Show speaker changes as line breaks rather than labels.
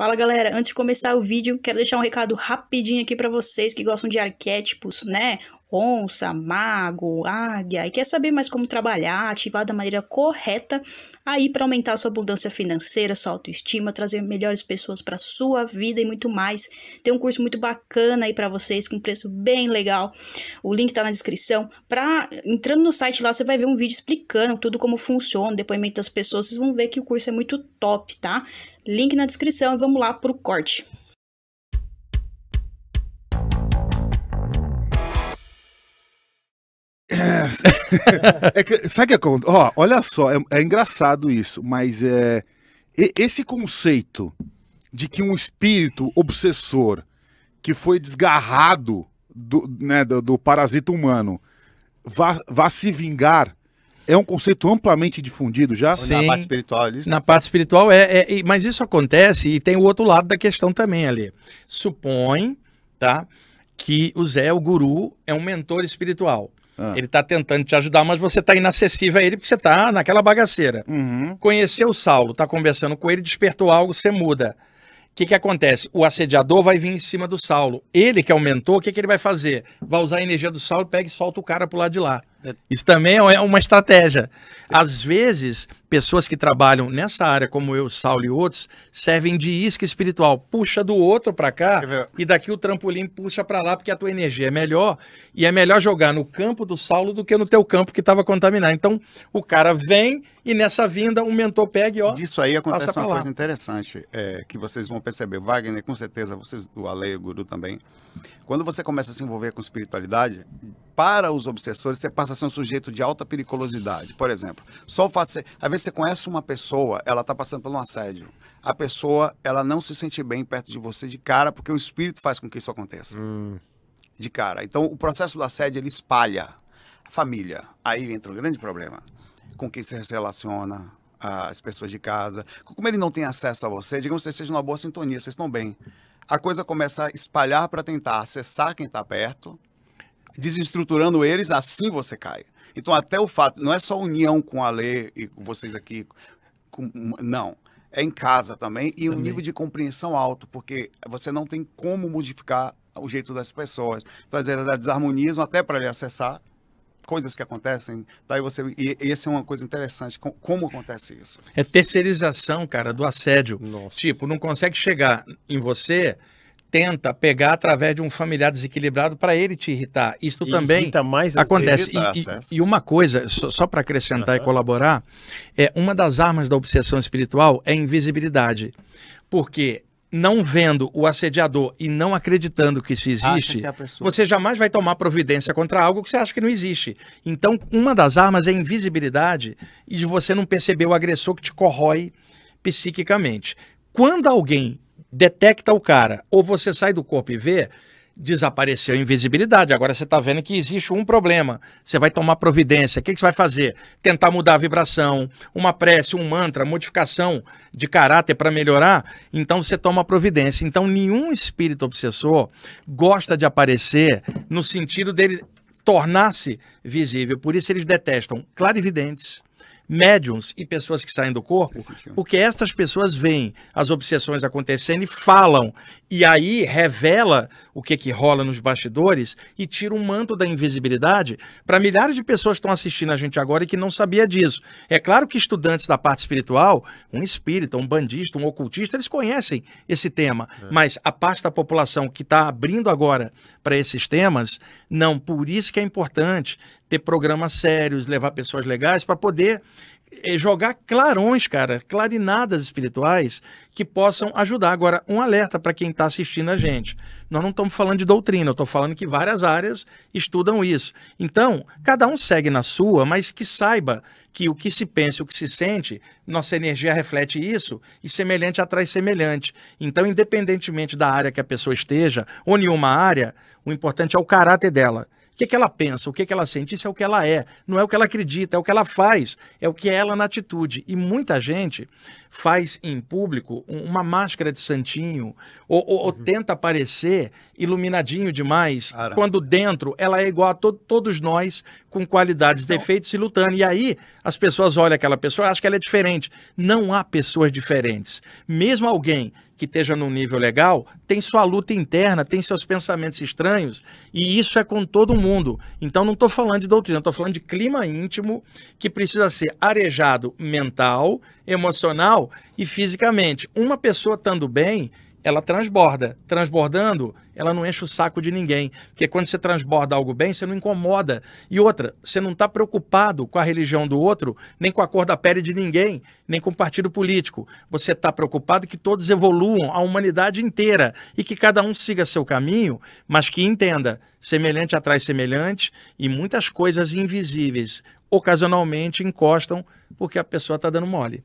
Fala galera, antes de começar o vídeo, quero deixar um recado rapidinho aqui para vocês que gostam de arquétipos, né? onça, mago, águia e quer saber mais como trabalhar, ativar da maneira correta aí para aumentar sua abundância financeira, sua autoestima, trazer melhores pessoas para sua vida e muito mais. Tem um curso muito bacana aí para vocês com preço bem legal. O link tá na descrição. Para entrando no site lá você vai ver um vídeo explicando tudo como funciona, depoimento das pessoas, vocês vão ver que o curso é muito top, tá? Link na descrição e vamos lá pro corte. é que, sabe o que acontece? olha só, é, é engraçado isso, mas é, esse conceito de que um espírito obsessor que foi desgarrado do, né, do, do parasita humano vá, vá se vingar é um conceito
amplamente difundido já? Sim, na parte
espiritual. na
parte espiritual é, é, é, mas isso acontece e tem o outro lado da questão também ali. Supõe, tá, que o Zé, o guru, é um mentor espiritual. Ah. Ele está tentando te ajudar, mas você está inacessível a ele porque você está naquela bagaceira. Uhum. Conheceu o Saulo, está conversando com ele, despertou algo, você muda. O que, que acontece? O assediador vai vir em cima do Saulo. Ele, que aumentou, é o o que, que ele vai fazer? Vai usar a energia do Saulo, pega e solta o cara pro lado de lá. Isso também é uma estratégia. Às vezes, pessoas que trabalham nessa área, como eu, Saulo e outros, servem de isca espiritual. Puxa do outro para cá e daqui o trampolim puxa para lá, porque a tua energia é melhor e é melhor jogar no campo do Saulo do que no teu campo que estava contaminado. Então, o cara vem e nessa vinda o mentor pega e ó. Disso aí acontece uma lá. coisa
interessante é, que vocês vão perceber. Wagner, com certeza, vocês, o Ale e o Guru também. Quando você começa a se envolver com espiritualidade, para os obsessores, você passa a ser um sujeito de alta periculosidade. Por exemplo, só o fato de você, às vezes você conhece uma pessoa, ela está passando por um assédio. A pessoa, ela não se sente bem perto de você de cara, porque o espírito faz com que isso aconteça. Hum. De cara. Então, o processo do assédio, ele espalha a família. Aí entra um grande problema. Com quem se relaciona, as pessoas de casa. Como ele não tem acesso a você, digamos que vocês estejam numa boa sintonia, vocês estão bem. A coisa começa a espalhar para tentar acessar quem está perto desestruturando eles, assim você cai. Então, até o fato, não é só união com a lei e vocês aqui, com, não. É em casa também e também. um nível de compreensão alto, porque você não tem como modificar o jeito das pessoas. Então, às vezes, elas desarmonizam até para ele acessar coisas que acontecem. Daí tá? você. E, e essa é uma coisa interessante. Com, como acontece isso?
É terceirização, cara, do assédio. Nossa. Tipo, não consegue chegar em você tenta pegar através de um familiar desequilibrado para ele te irritar. Isso também irrita mais acontece. e, e, e, uma coisa, só, só para acrescentar uhum. e colaborar, é uma das armas da obsessão espiritual é a invisibilidade. Porque não vendo o assediador e não acreditando que isso existe, que é pessoa... você jamais vai tomar providência contra algo que você acha que não existe. Então, uma das armas é a invisibilidade e de você não perceber o agressor que te corrói psiquicamente. Quando alguém detecta o cara, ou você sai do corpo e vê, desapareceu a invisibilidade. Agora você está vendo que existe um problema. Você vai tomar providência. O que, que você vai fazer? Tentar mudar a vibração, uma prece, um mantra, modificação de caráter para melhorar. Então você toma providência. Então nenhum espírito obsessor gosta de aparecer no sentido dele tornar-se visível. Por isso eles detestam clarividentes médiums e pessoas que saem do corpo, porque essas pessoas veem as obsessões acontecendo e falam, e aí revela o que, que rola nos bastidores e tira um manto da invisibilidade para milhares de pessoas que estão assistindo a gente agora e que não sabia disso. É claro que estudantes da parte espiritual, um espírita, um bandista, um ocultista, eles conhecem esse tema, é. mas a parte da população que está abrindo agora para esses temas, não, por isso que é importante ter programas sérios, levar pessoas legais para poder eh, jogar clarões, cara, clarinadas espirituais que possam ajudar. Agora, um alerta para quem está assistindo a gente. Nós não estamos falando de doutrina, eu estou falando que várias áreas estudam isso. Então, cada um segue na sua, mas que saiba que o que se pensa, o que se sente, nossa energia reflete isso e semelhante atrai semelhante. Então, independentemente da área que a pessoa esteja, ou nenhuma área, o importante é o caráter dela que, que ela pensa, o que, que ela sente, isso é o que ela é, não é o que ela acredita, é o que ela faz, é o que é ela na atitude. E muita gente faz em público uma máscara de santinho ou, ou, ou uhum. tenta parecer iluminadinho demais, quando dentro ela é igual a to todos nós, com qualidades, então... defeitos e lutando. E aí as pessoas olham aquela pessoa e acham que ela é diferente. Não há pessoas diferentes. Mesmo alguém que esteja num nível legal, tem sua luta interna, tem seus pensamentos estranhos, e isso é com todo mundo. Então não estou falando de doutrina, estou falando de clima íntimo que precisa ser arejado mental, emocional mental e fisicamente. Uma pessoa estando bem, ela transborda. Transbordando, ela não enche o saco de ninguém. Porque quando você transborda algo bem, você não incomoda. E outra, você não está preocupado com a religião do outro, nem com a cor da pele de ninguém, nem com o partido político. Você está preocupado que todos evoluam, a humanidade inteira, e que cada um siga seu caminho, mas que entenda, semelhante atrai semelhante, e muitas coisas invisíveis ocasionalmente encostam porque a pessoa está dando mole.